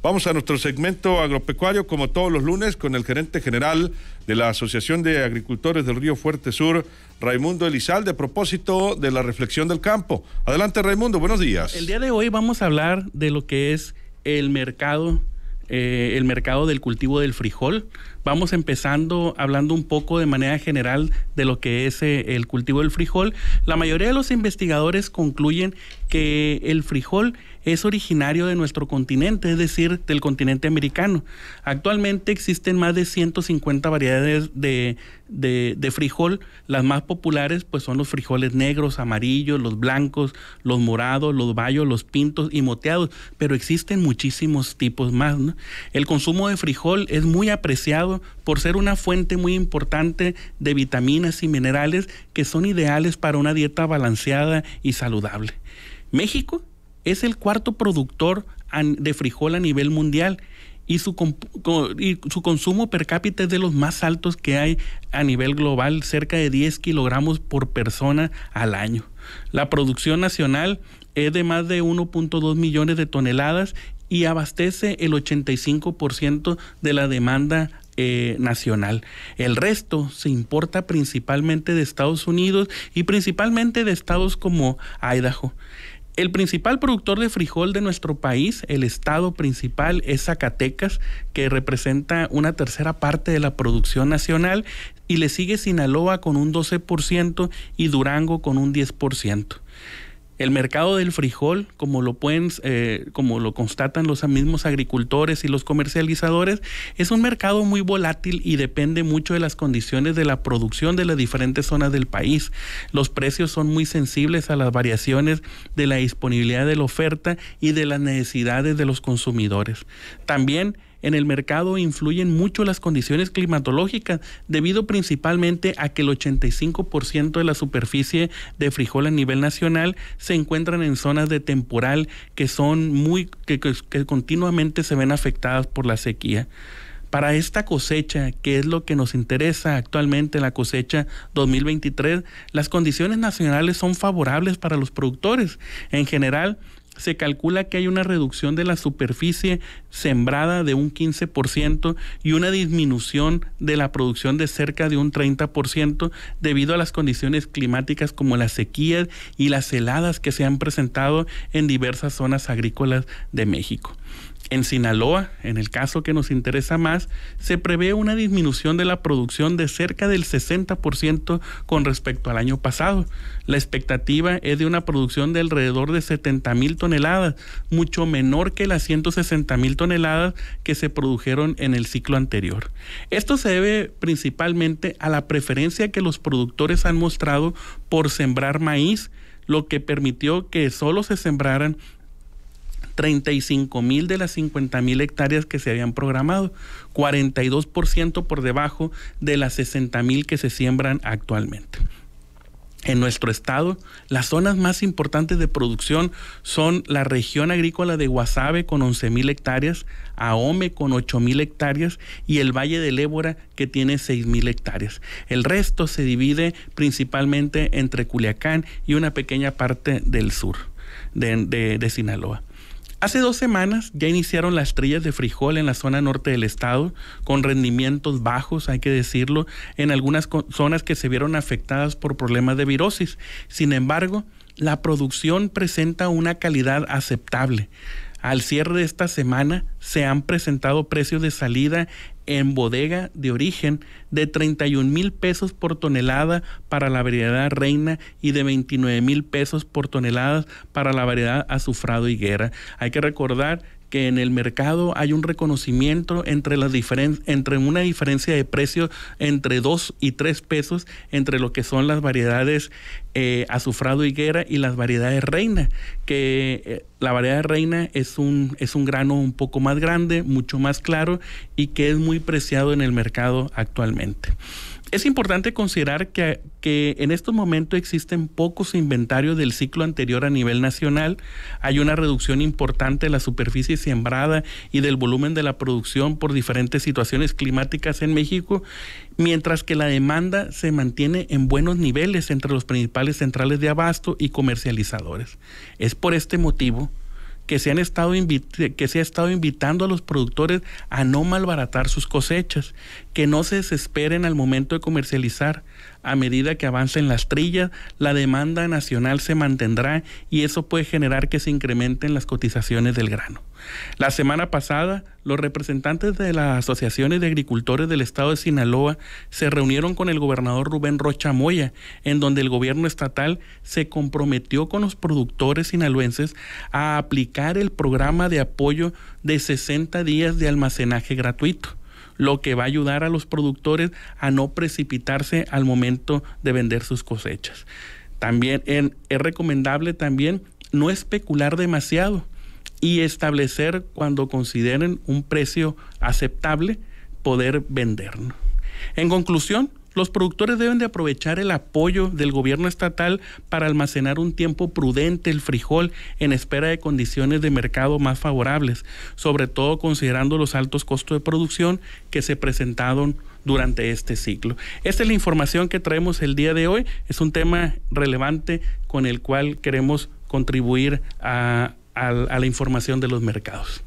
Vamos a nuestro segmento agropecuario, como todos los lunes, con el gerente general de la Asociación de Agricultores del Río Fuerte Sur, Raimundo Elizalde, a propósito de la reflexión del campo. Adelante, Raimundo, buenos días. El día de hoy vamos a hablar de lo que es el mercado, eh, el mercado del cultivo del frijol, Vamos empezando hablando un poco de manera general de lo que es eh, el cultivo del frijol. La mayoría de los investigadores concluyen que el frijol es originario de nuestro continente, es decir, del continente americano. Actualmente existen más de 150 variedades de, de, frijol. Las más populares pues, son los frijoles negros, amarillos, los blancos, los morados, los bayos, los pintos y moteados, pero existen muchísimos tipos más. El consumo de frijol es muy apreciado por ser una fuente muy importante de vitaminas y minerales que son ideales para una dieta balanceada y saludable. México es el cuarto productor de frijol a nivel mundial y su, y su, consumo per cápita es de los más altos que hay a nivel global, cerca de 10 kilogramos por persona al año. La producción nacional es de más de 1.2 millones de toneladas y abastece el 85% de la demanda eh, nacional. El resto se importa principalmente de Estados Unidos y principalmente de estados como Idaho. El principal productor de frijol de nuestro país, el estado principal, es Zacatecas, que representa una tercera parte de la producción nacional, y le sigue Sinaloa con un 12% y Durango con un 10%. El mercado del frijol, como lo pueden, eh, como lo constatan los mismos agricultores y los comercializadores, es un mercado muy volátil y depende mucho de las condiciones de la producción de las diferentes zonas del país. Los precios son muy sensibles a las variaciones de la disponibilidad de la oferta y de las necesidades de los consumidores. También en el mercado influyen mucho las condiciones climatológicas, debido principalmente a que el 85% de la superficie de frijol a nivel nacional se encuentran en zonas de temporal que son muy que, continuamente se ven afectadas por la sequía. Para esta cosecha, que es lo que nos interesa actualmente la cosecha 2023, las condiciones nacionales son favorables para los productores. En general, se calcula que hay una reducción de la superficie sembrada de un 15% y una disminución de la producción de cerca de un 30% debido a las condiciones climáticas como las sequías y las heladas que se han presentado en diversas zonas agrícolas de México. En Sinaloa, en el caso que nos interesa más, se prevé una disminución de la producción de cerca del 60% con respecto al año pasado. La expectativa es de una producción de alrededor de 70 mil toneladas, mucho menor que las 160 mil toneladas que se produjeron en el ciclo anterior. Esto se debe principalmente a la preferencia que los productores han mostrado por sembrar maíz, lo que permitió que solo se sembraran 35 mil de las 50 mil hectáreas que se habían programado, 42% por debajo de las 60 mil que se siembran actualmente. En nuestro estado, las zonas más importantes de producción son la región agrícola de Guasave con mil hectáreas, Ahome con mil hectáreas y el Valle del Ébora que tiene mil hectáreas. El resto se divide principalmente entre Culiacán y una pequeña parte del sur de Sinaloa. Hace dos semanas ya iniciaron las trillas de frijol en la zona norte del estado, con rendimientos bajos, hay que decirlo, en algunas zonas que se vieron afectadas por problemas de virosis. Sin embargo, la producción presenta una calidad aceptable. Al cierre de esta semana se han presentado precios de salida en bodega de origen de 31 mil pesos por tonelada para la variedad reina y de 29 mil pesos por tonelada para la variedad azufrado higuera. Hay que recordar que en el mercado hay un reconocimiento entre, entre una diferencia de precio entre 2 y 3 pesos entre lo que son las variedades eh, azufrado higuera y las variedades reina, que eh, la variedad reina es un, es un grano un poco más grande, mucho más claro y que es muy preciado en el mercado actualmente. Es importante considerar que, que, en estos momentos existen pocos inventarios del ciclo anterior a nivel nacional. Hay una reducción importante de la superficie sembrada y del volumen de la producción por diferentes situaciones climáticas en México, mientras que la demanda se mantiene en buenos niveles entre los principales centrales de abasto y comercializadores. Es por este motivo que se, han estado que se ha estado invitando a los productores a no malbaratar sus cosechas, que no se desesperen al momento de comercializar. A medida que avancen las trillas, la demanda nacional se mantendrá y eso puede generar que se incrementen las cotizaciones del grano. La semana pasada, los representantes de las asociaciones de agricultores del estado de Sinaloa se reunieron con el gobernador Rubén Rocha Moya, en donde el gobierno estatal se comprometió con los productores sinaloenses a aplicar el programa de apoyo de 60 días de almacenaje gratuito lo que va a ayudar a los productores a no precipitarse al momento de vender sus cosechas. También es recomendable también no especular demasiado y establecer cuando consideren un precio aceptable poder venderlo. En conclusión, los productores deben de aprovechar el apoyo del gobierno estatal para almacenar un tiempo prudente el frijol en espera de condiciones de mercado más favorables, sobre todo considerando los altos costos de producción que se presentaron durante este ciclo. Esta es la información que traemos el día de hoy. Es un tema relevante con el cual queremos contribuir a a, la información de los mercados.